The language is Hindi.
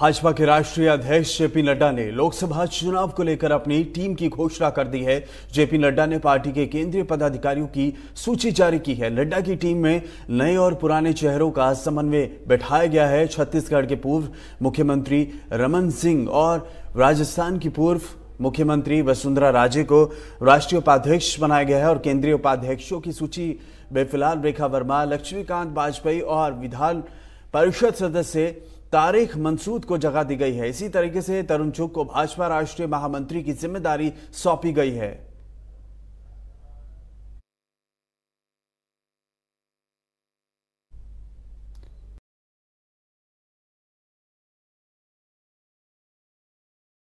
भाजपा के राष्ट्रीय अध्यक्ष जेपी नड्डा ने लोकसभा चुनाव को लेकर अपनी टीम की घोषणा कर दी है जेपी नड्डा ने पार्टी के केंद्रीय पदाधिकारियों की सूची जारी की है नड्डा की टीम में नए और पुराने चेहरों का समन्वय बैठाया गया है छत्तीसगढ़ के पूर्व मुख्यमंत्री रमन सिंह और राजस्थान की पूर्व मुख्यमंत्री वसुंधरा राजे को राष्ट्रीय उपाध्यक्ष बनाया गया है और केंद्रीय उपाध्यक्षों की सूची में फिलहाल रेखा वर्मा लक्ष्मीकांत वाजपेयी और विधान परिषद सदस्य तारीख मंसूद को जगह दी गई है इसी तरीके से तरुण चुग को भाजपा राष्ट्रीय महामंत्री की जिम्मेदारी सौंपी गई है